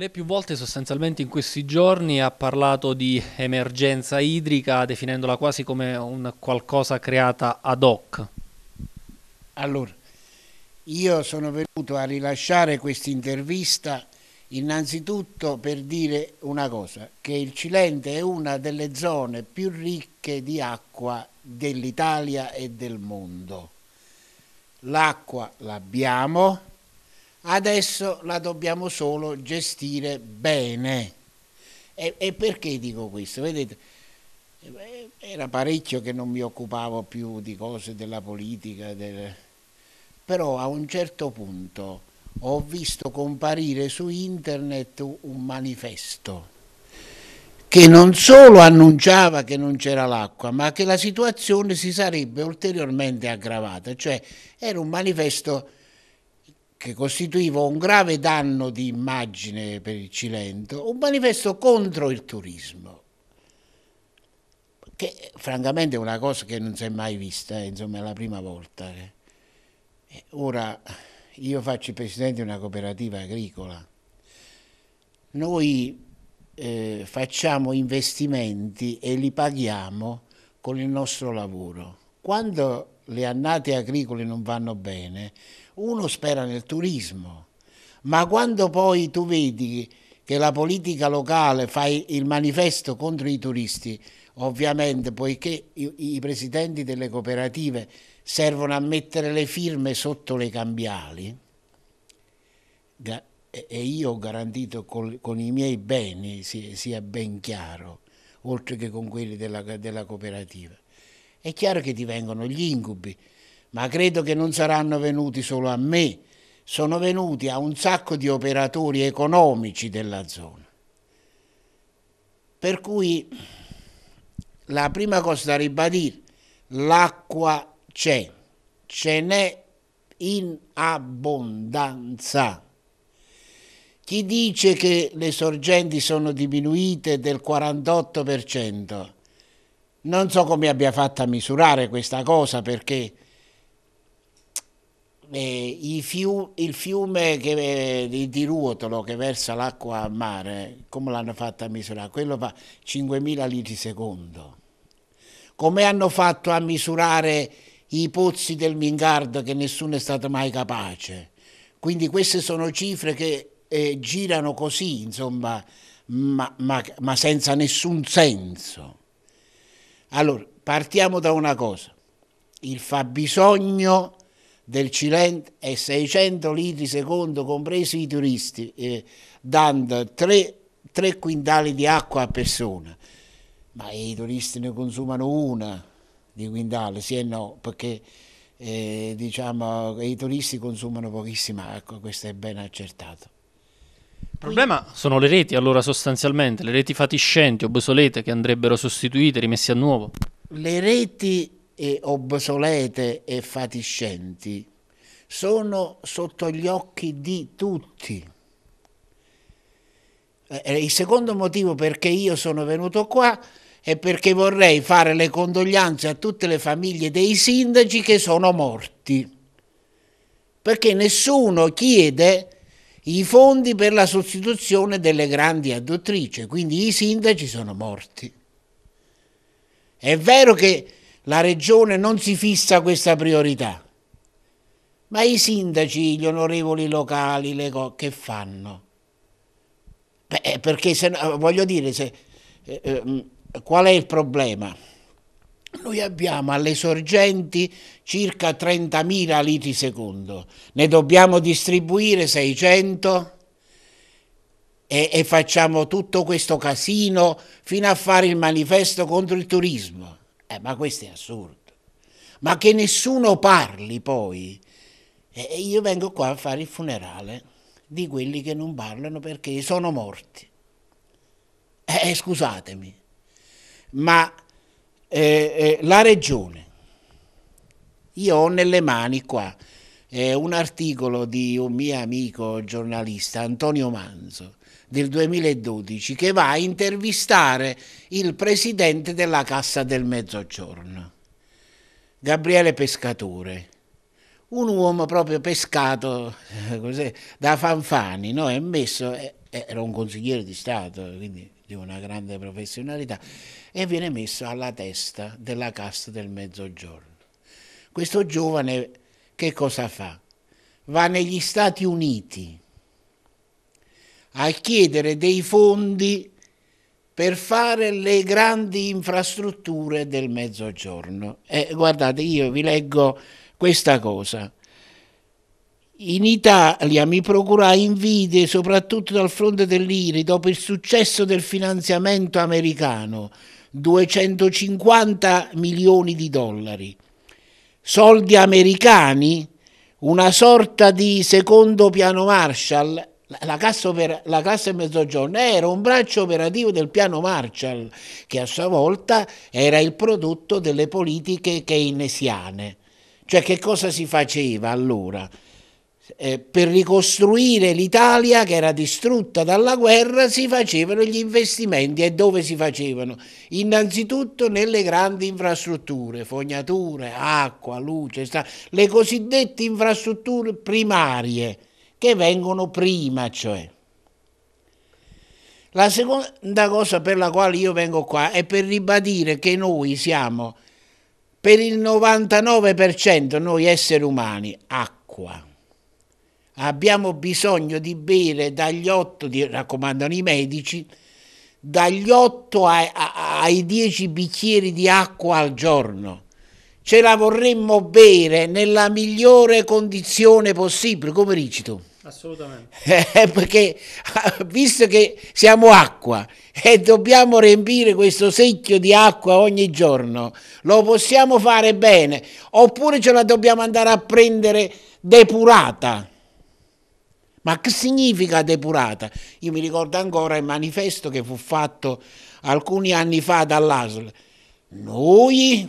Lei più volte sostanzialmente in questi giorni ha parlato di emergenza idrica definendola quasi come un qualcosa creata ad hoc. Allora, io sono venuto a rilasciare questa intervista innanzitutto per dire una cosa, che il Cilente è una delle zone più ricche di acqua dell'Italia e del mondo. L'acqua l'abbiamo, adesso la dobbiamo solo gestire bene. E, e perché dico questo? Vedete, eh, era parecchio che non mi occupavo più di cose della politica, del... però a un certo punto ho visto comparire su internet un manifesto che non solo annunciava che non c'era l'acqua, ma che la situazione si sarebbe ulteriormente aggravata, cioè era un manifesto che costituiva un grave danno di immagine per il Cilento, un manifesto contro il turismo, che francamente è una cosa che non si è mai vista, eh, insomma è la prima volta. Eh. Ora io faccio il presidente di una cooperativa agricola, noi eh, facciamo investimenti e li paghiamo con il nostro lavoro. Quando le annate agricole non vanno bene, uno spera nel turismo, ma quando poi tu vedi che la politica locale fa il manifesto contro i turisti, ovviamente poiché i, i presidenti delle cooperative servono a mettere le firme sotto le cambiali, e io ho garantito con, con i miei beni, sia ben chiaro, oltre che con quelli della, della cooperativa è chiaro che ti vengono gli incubi, ma credo che non saranno venuti solo a me, sono venuti a un sacco di operatori economici della zona. Per cui la prima cosa da ribadire, l'acqua c'è, ce n'è in abbondanza. Chi dice che le sorgenti sono diminuite del 48%? non so come abbia fatto a misurare questa cosa perché eh, fiu il fiume che, eh, di Ruotolo che versa l'acqua a mare, come l'hanno fatto a misurare? Quello fa 5.000 litri secondo. Come hanno fatto a misurare i pozzi del Mingardo che nessuno è stato mai capace? Quindi queste sono cifre che eh, girano così, insomma, ma, ma, ma senza nessun senso. Allora, partiamo da una cosa. Il fabbisogno del Cilent è 600 litri secondo, compresi i turisti, eh, dando 3, 3 quintali di acqua a persona. Ma i turisti ne consumano una di quintale, sì e no, perché eh, diciamo, i turisti consumano pochissima acqua, questo è ben accertato. Il problema sono le reti, allora sostanzialmente, le reti fatiscenti, obsolete, che andrebbero sostituite, rimesse a nuovo. Le reti eh, obsolete e fatiscenti sono sotto gli occhi di tutti. Eh, eh, il secondo motivo perché io sono venuto qua è perché vorrei fare le condoglianze a tutte le famiglie dei sindaci che sono morti. Perché nessuno chiede i fondi per la sostituzione delle grandi adduttrici, quindi i sindaci sono morti. È vero che la regione non si fissa questa priorità, ma i sindaci, gli onorevoli locali, le co- che fanno? Beh, eh, perché se, voglio dire, se, eh, eh, qual è il problema? Noi abbiamo alle sorgenti circa 30.000 litri secondo, ne dobbiamo distribuire 600 e, e, facciamo tutto questo casino fino a fare il manifesto contro il turismo. Eh, ma questo è assurdo. Ma che nessuno parli poi. Eh, io vengo qua a fare il funerale di quelli che non parlano perché sono morti. Eh, eh scusatemi, ma eh, eh, la regione. Io ho nelle mani qua eh, un articolo di un mio amico giornalista, Antonio Manzo, del 2012, che va a intervistare il presidente della Cassa del Mezzogiorno, Gabriele Pescatore. Un uomo proprio pescato così, da Fanfani, no? è messo, eh, era un consigliere di Stato, quindi di una grande professionalità, e viene messo alla testa della casta del Mezzogiorno. Questo giovane che cosa fa? Va negli Stati Uniti a chiedere dei fondi per fare le grandi infrastrutture del Mezzogiorno. E guardate, io vi leggo questa cosa. In Italia mi procurai invidie soprattutto dal fronte dell'Iri dopo il successo del finanziamento americano, 250 milioni di dollari. Soldi americani, una sorta di secondo piano Marshall, la cassa, opera, la cassa mezzogiorno era un braccio operativo del piano Marshall, che a sua volta era il prodotto delle politiche keynesiane. Cioè che cosa si faceva allora? Eh, per ricostruire l'Italia che era distrutta dalla guerra si facevano gli investimenti e dove si facevano? Innanzitutto nelle grandi infrastrutture, fognature, acqua, luce, le cosiddette infrastrutture primarie che vengono prima, cioè. La seconda cosa per la quale io vengo qua è per ribadire che noi siamo per il 99% noi esseri umani acqua abbiamo bisogno di bere dagli 8, raccomandano i medici, dagli 8 ai, ai 10 bicchieri di acqua al giorno. Ce la vorremmo bere nella migliore condizione possibile, come dici tu? Assolutamente. Eh, perché visto che siamo acqua e dobbiamo riempire questo secchio di acqua ogni giorno, lo possiamo fare bene oppure ce la dobbiamo andare a prendere depurata? Ma che significa depurata? Io mi ricordo ancora il manifesto che fu fatto alcuni anni fa dall'ASL. Noi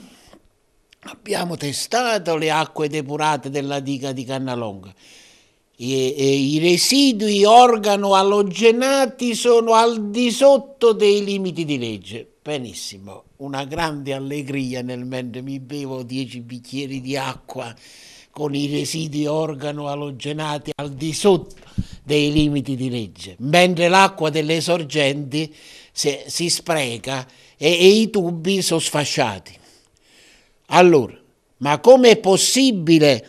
abbiamo testato le acque depurate della diga di Cannalonga. I, I residui organo allogenati sono al di sotto dei limiti di legge. Benissimo, una grande allegria nel mentre mi bevo 10 bicchieri di acqua con i residui organo alogenati al di sotto dei limiti di legge, mentre l'acqua delle sorgenti si, si spreca e, e i tubi sono sfasciati. Allora, ma com'è possibile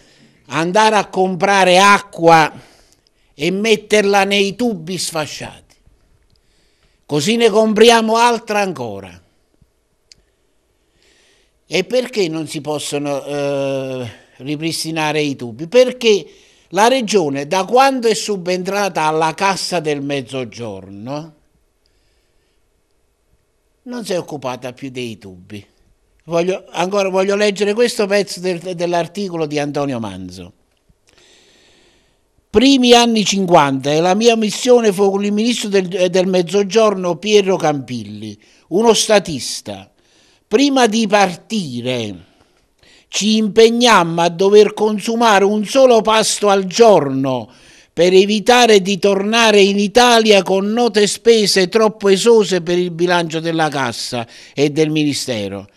andare a comprare acqua e metterla nei tubi sfasciati? Così ne compriamo altra ancora. E perché non si possono eh, ripristinare i tubi, perché la regione da quando è subentrata alla cassa del mezzogiorno non si è occupata più dei tubi. Voglio, ancora voglio leggere questo pezzo del, dell'articolo di Antonio Manzo. Primi anni 50 e la mia missione fu con il ministro del, del Mezzogiorno Piero Campilli, uno statista. Prima di partire ci impegnammo a dover consumare un solo pasto al giorno per evitare di tornare in Italia con note spese troppo esose per il bilancio della cassa e del ministero.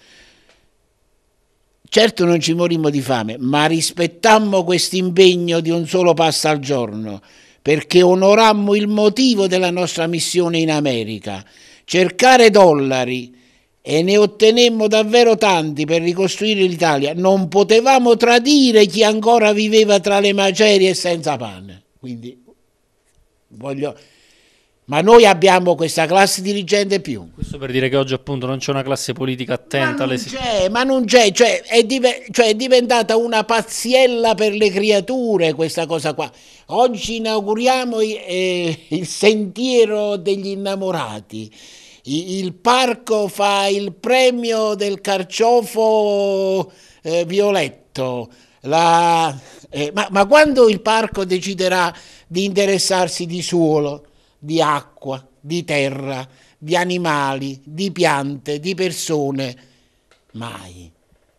Certo non ci morimmo di fame, ma rispettammo questo impegno di un solo pasto al giorno, perché onorammo il motivo della nostra missione in America, cercare dollari, e ne ottenemmo davvero tanti per ricostruire l'Italia, non potevamo tradire chi ancora viveva tra le macerie e senza pane. Quindi, voglio... Ma noi abbiamo questa classe dirigente più. Questo per dire che oggi appunto non c'è una classe politica attenta alle situazioni. Ma non c'è, cioè, div cioè è diventata una pazziella per le creature questa cosa qua. Oggi inauguriamo eh, il sentiero degli innamorati il parco fa il premio del carciofo eh, violetto, la, eh, ma, ma quando il parco deciderà di interessarsi di suolo, di acqua, di terra, di animali, di piante, di persone? Mai,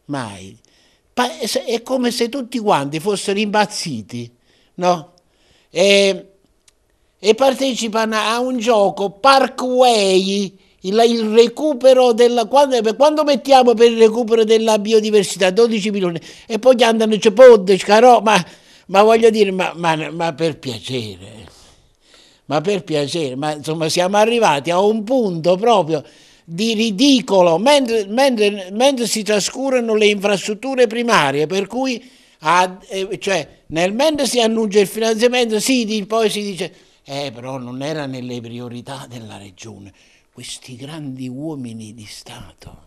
mai. Pa- è come se tutti quanti fossero impazziti, no? E, e partecipano a un gioco Parkway, il, il recupero della... Quando, quando, mettiamo per il recupero della biodiversità 12 milioni e poi andano cipolle, scarò, ma, ma voglio dire, ma, ma, ma per piacere, ma per piacere, ma insomma siamo arrivati a un punto proprio di ridicolo, mentre, mentre, mentre, si trascurano le infrastrutture primarie, per cui ad, eh, cioè, nel mentre si annuncia il finanziamento, si, poi si dice eh, però non era nelle priorità della regione. Questi grandi uomini di Stato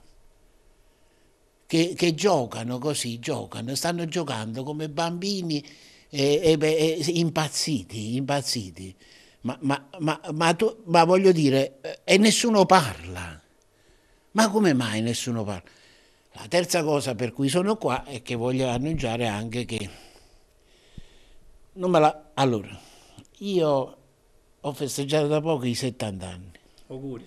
che, che giocano così, giocano, stanno giocando come bambini eh, eh, impazziti, impazziti. Ma, ma, ma, tu, ma, voglio dire, e nessuno parla. Ma come mai nessuno parla? La terza cosa per cui sono qua è che voglio annunciare anche che... Non me la... Allora, io ho festeggiato da poco i 70 anni. Auguri.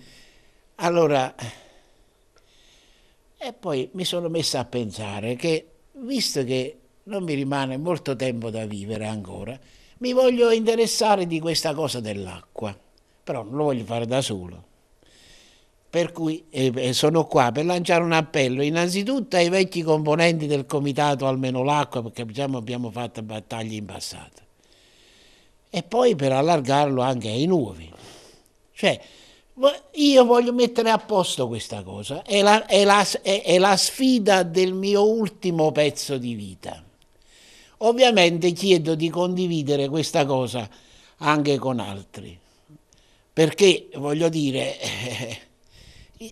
Allora, e poi mi sono messa a pensare che, visto che non mi rimane molto tempo da vivere ancora, mi voglio interessare di questa cosa dell'acqua, però non lo voglio fare da solo. Per cui eh, sono qua per lanciare un appello innanzitutto ai vecchi componenti del comitato Almeno l'Acqua, perché diciamo, abbiamo fatto battaglie in passato e poi per allargarlo anche ai nuovi. Cioè, io voglio mettere a posto questa cosa, è la, è, la, è, è la, sfida del mio ultimo pezzo di vita. Ovviamente chiedo di condividere questa cosa anche con altri, perché voglio dire,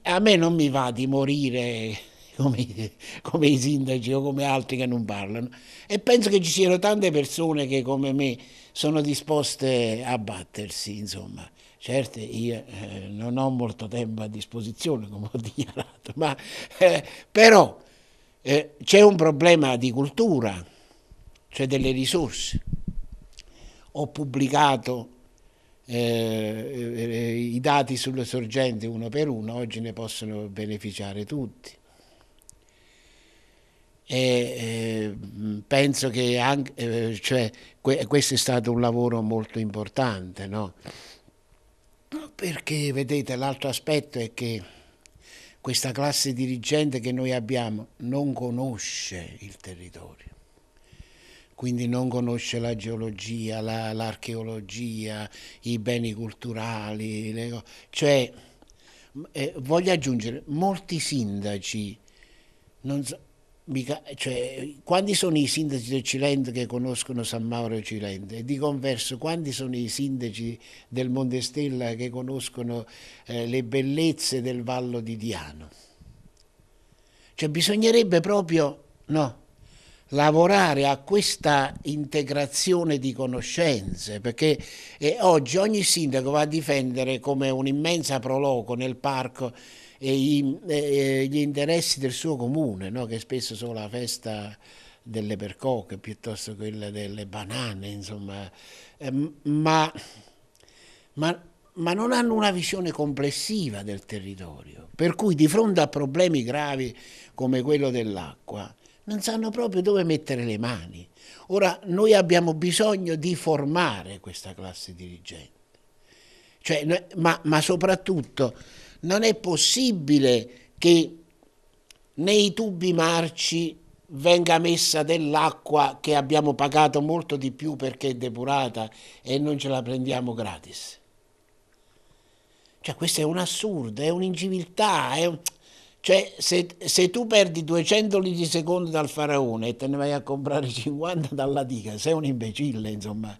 a me non mi va di morire come, come i sindaci o come altri che non parlano. E penso che ci siano tante persone che come me sono disposte a battersi, insomma. Certo, io eh, non ho molto tempo a disposizione, come ho dichiarato, ma eh, però eh, c'è un problema di cultura, cioè delle risorse. Ho pubblicato eh, eh, eh, i dati sulle sorgenti uno per uno, oggi ne possono beneficiare tutti e eh, penso che anche, eh, cioè, que questo è stato un lavoro molto importante, no? perché vedete l'altro aspetto è che questa classe dirigente che noi abbiamo non conosce il territorio, quindi non conosce la geologia, l'archeologia, i beni culturali, le, cioè eh, voglio aggiungere molti sindaci non so, mica, cioè, quanti sono i sindaci del Cilento che conoscono San Mauro e Cilento? E di converso, quanti sono i sindaci del Montestella che conoscono eh, le bellezze del Vallo di Diano? Cioè, bisognerebbe proprio no, lavorare a questa integrazione di conoscenze, perché eh, oggi ogni sindaco va a difendere come un'immensa proloco nel parco e i, e gli interessi del suo comune, no? che spesso sono la festa delle percocche piuttosto che quella delle banane, insomma, eh, ma, ma, ma non hanno una visione complessiva del territorio, per cui di fronte a problemi gravi come quello dell'acqua, non sanno proprio dove mettere le mani. Ora noi abbiamo bisogno di formare questa classe dirigente, cioè, ma, ma soprattutto non è possibile che nei tubi marci venga messa dell'acqua che abbiamo pagato molto di più perché è depurata e non ce la prendiamo gratis. Cioè questo è un assurdo, è un'inciviltà, è un... Cioè, se, se, tu perdi 200 litri secondi dal faraone e te ne vai a comprare 50 dalla diga, sei un imbecille, insomma.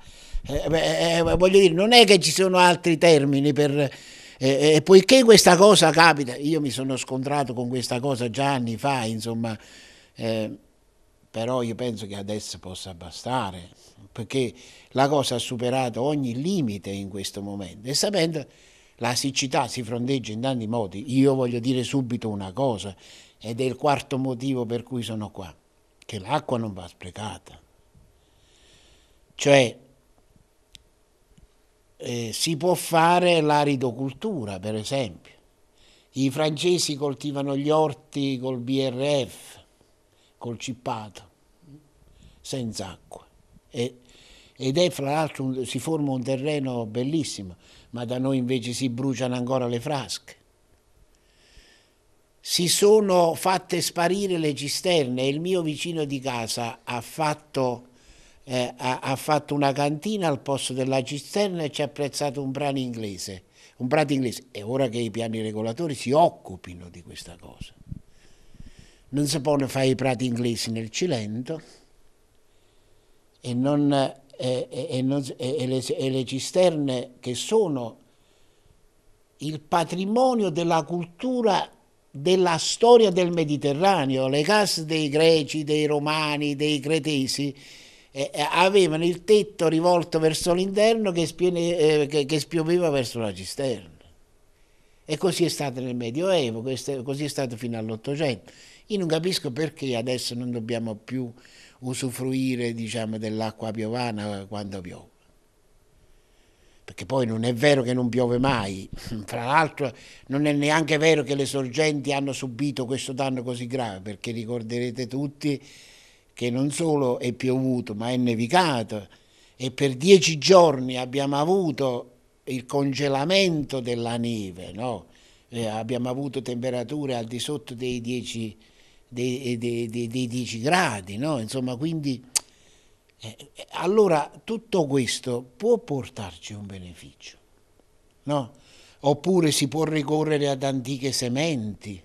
Eh, eh, eh, voglio dire, non è che ci sono altri termini per, e, e, poiché questa cosa capita, io mi sono scontrato con questa cosa già anni fa, insomma, eh, però io penso che adesso possa bastare, perché la cosa ha superato ogni limite in questo momento. E sapendo la siccità si fronteggia in tanti modi, io voglio dire subito una cosa, ed è il quarto motivo per cui sono qua, che l'acqua non va sprecata. Cioè, eh, si può fare l'aridocultura, per esempio. I francesi coltivano gli orti col BRF, col cippato, senza acqua. E, ed è fra l'altro, un, si forma un terreno bellissimo, ma da noi invece si bruciano ancora le frasche. Si sono fatte sparire le cisterne e il mio vicino di casa ha fatto eh, ha, ha, fatto una cantina al posto della cisterna e ci ha prezzato un brano inglese, un prato inglese. È ora che i piani regolatori si occupino di questa cosa. Non si può fare i prati inglesi nel Cilento e, non, eh, eh, non, le, e le cisterne che sono il patrimonio della cultura della storia del Mediterraneo, le case dei greci, dei romani, dei cretesi, eh, avevano il tetto rivolto verso l'interno che, eh, che, che, spioveva verso la cisterna. E così è stato nel Medioevo, così è stato fino all'Ottocento. Io non capisco perché adesso non dobbiamo più usufruire diciamo, dell'acqua piovana quando piove. Perché poi non è vero che non piove mai, fra l'altro non è neanche vero che le sorgenti hanno subito questo danno così grave, perché ricorderete tutti che non solo è piovuto ma è nevicato e per dieci giorni abbiamo avuto il congelamento della neve, no? eh, abbiamo avuto temperature al di sotto dei 10, eh, dei, dei, dei 10 gradi, no? insomma quindi eh, eh, allora tutto questo può portarci un beneficio, no? oppure si può ricorrere ad antiche sementi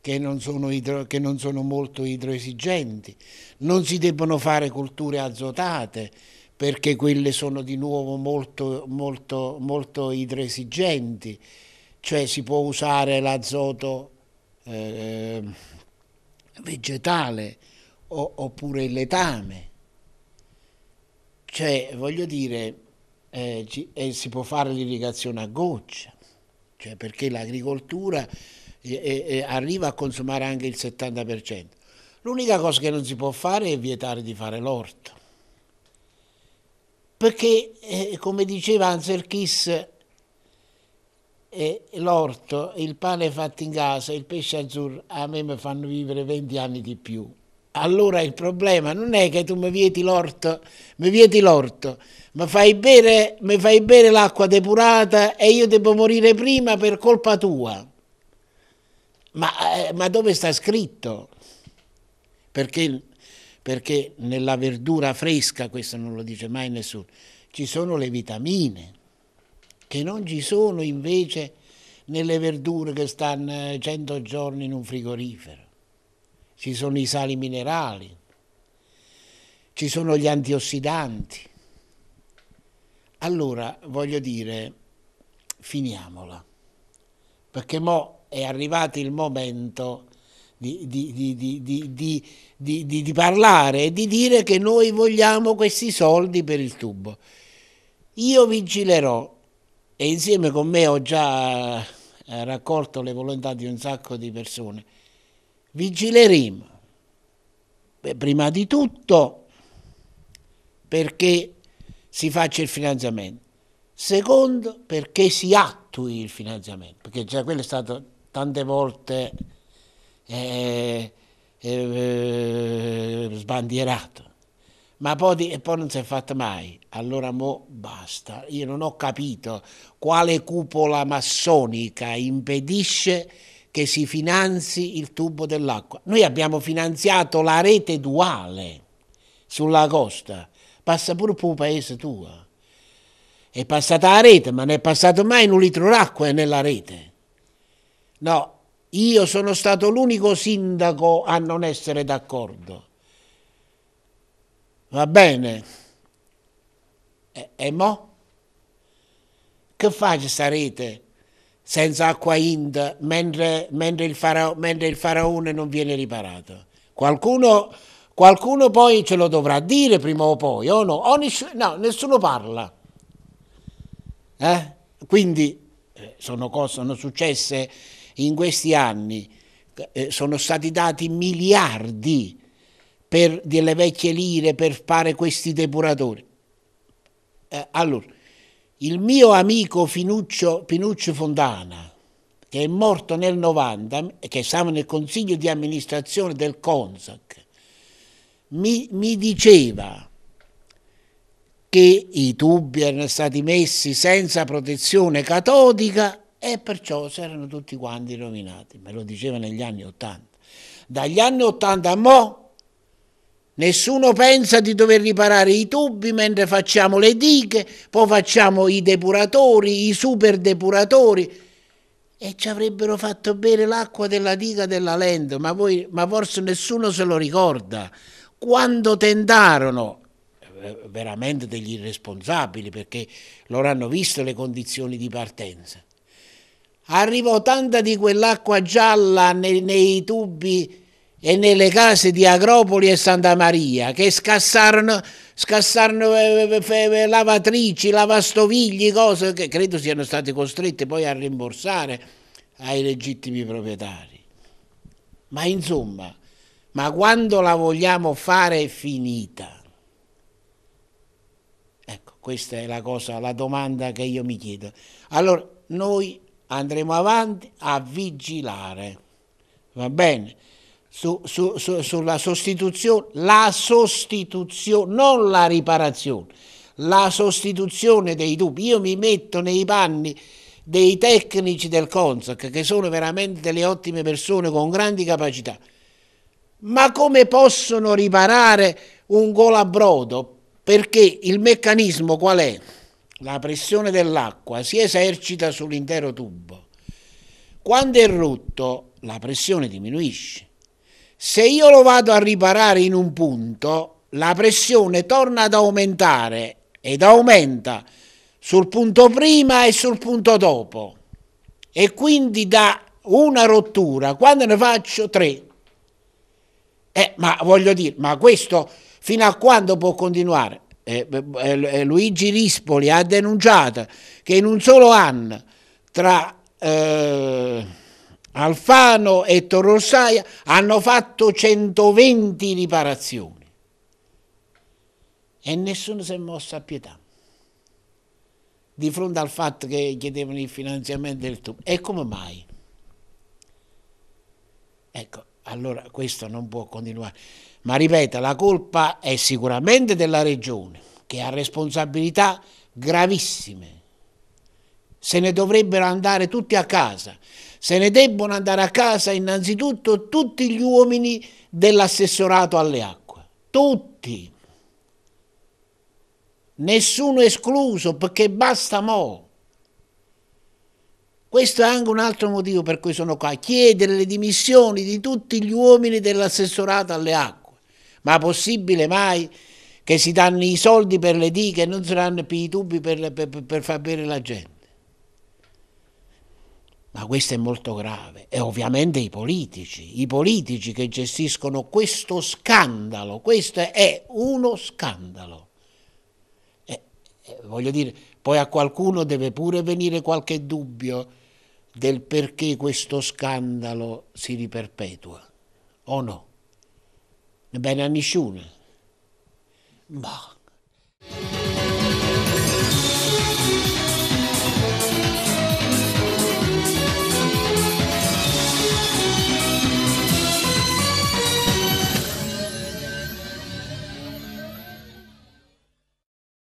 che non, idro, che non sono molto idroesigenti, non si debbono fare colture azotate perché quelle sono di nuovo molto, molto, molto idroesigenti, cioè si può usare l'azoto eh, vegetale o, oppure il letame. Cioè, voglio dire, eh, ci, eh, si può fare l'irrigazione a goccia, cioè perché l'agricoltura e, e arriva a consumare anche il 70%. L'unica cosa che non si può fare è vietare di fare l'orto. Perché, eh, come diceva Ansel Kiss, eh, l'orto, il pane fatto in casa, il pesce azzurro, a me mi fanno vivere 20 anni di più. Allora il problema non è che tu mi vieti l'orto, mi vieti l'orto, mi fai bere, mi fai bere l'acqua depurata e io devo morire prima per colpa tua. Ma, eh, ma dove sta scritto? Perché, perché nella verdura fresca, questo non lo dice mai nessuno, ci sono le vitamine, che non ci sono invece nelle verdure che stanno 100 eh, giorni in un frigorifero. Ci sono i sali minerali, ci sono gli antiossidanti. Allora, voglio dire, finiamola, perché mo è arrivato il momento di, di, di, di parlare e di dire che noi vogliamo questi soldi per il tubo. Io vigilerò e insieme con me ho già eh, raccolto le volontà di un sacco di persone. Vigileremo, Beh, prima di tutto, perché si faccia il finanziamento. Secondo, perché si attui il finanziamento, perché già quello è stato tante volte eh, eh, eh, sbandierato, ma poi, poi, non si è fatto mai. Allora mo basta. Io non ho capito quale cupola massonica impedisce che si finanzi il tubo dell'acqua. Noi abbiamo finanziato la rete duale sulla costa, passa pure per un paese tuo. È passata la rete, ma non è passato mai un litro d'acqua eh, nella rete No, io sono stato l'unico sindaco a non essere d'accordo. Va bene? E, e mo? Che faccio sarete senza acqua Ind mentre, mentre, il farao, mentre il faraone non viene riparato? Qualcuno, qualcuno poi ce lo dovrà dire prima o poi, o no? O ness no nessuno parla. Eh? Quindi eh, sono cose, sono successe in questi anni eh, sono stati dati miliardi per delle vecchie lire per fare questi depuratori. Eh, allora, il mio amico Finuccio, Pinuccio Fontana, che è morto nel 90, che stava nel consiglio di amministrazione del CONSAC, mi, mi diceva che i tubi erano stati messi senza protezione catodica e perciò si erano tutti quanti rovinati, me lo diceva negli anni Ottanta. Dagli anni Ottanta a mo' Nessuno pensa di dover riparare i tubi mentre facciamo le dighe, poi facciamo i depuratori, i super depuratori e ci avrebbero fatto bere l'acqua della diga della Lento, ma, voi, ma forse nessuno se lo ricorda. Quando tentarono, eh, veramente degli irresponsabili perché loro hanno visto le condizioni di partenza, arrivò tanta di quell'acqua gialla nei, nei tubi e nelle case di Agropoli e Santa Maria che scassarono, scassarono eh, eh, eh, lavatrici, lavastovigli, cose che credo siano state costrette poi a rimborsare ai legittimi proprietari. Ma insomma, ma quando la vogliamo fare è finita? Ecco, questa è la cosa, la domanda che io mi chiedo. Allora, noi andremo avanti a vigilare, va bene? Su, su, su, sulla sostituzione, la sostituzione, non la riparazione, la sostituzione dei dubbi. Io mi metto nei panni dei tecnici del CONSAC, che sono veramente delle ottime persone con grandi capacità. Ma come possono riparare un gol a brodo? Perché il meccanismo qual è? La pressione dell'acqua si esercita sull'intero tubo. Quando è rotto, la pressione diminuisce. Se io lo vado a riparare in un punto, la pressione torna ad aumentare ed aumenta sul punto prima e sul punto dopo. E quindi da una rottura, quando ne faccio tre, eh, ma voglio dire, ma questo fino a quando può continuare? Eh, eh, eh, Luigi Rispoli ha denunciato che in un solo anno tra eh, Alfano e Torrossaia hanno fatto 120 riparazioni e nessuno si è mosso a pietà di fronte al fatto che chiedevano il finanziamento del tubo. E come mai? Ecco, allora questo non può continuare. Ma ripeto, la colpa è sicuramente della Regione, che ha responsabilità gravissime. Se ne dovrebbero andare tutti a casa. Se ne debbono andare a casa innanzitutto tutti gli uomini dell'assessorato alle acque. Tutti. Nessuno escluso, perché basta mo'. Questo è anche un altro motivo per cui sono qua, chiedere le dimissioni di tutti gli uomini dell'assessorato alle acque. Ma possibile mai che si danno i soldi per le dighe e non saranno più i tubi per, per, per far bere la gente? Ma questo è molto grave. E ovviamente i politici, i politici che gestiscono questo scandalo, questo è uno scandalo. Eh, eh, voglio dire, poi a qualcuno deve pure venire qualche dubbio del perché questo scandalo si riperpetua, o no? Bene a nessuno. Boh.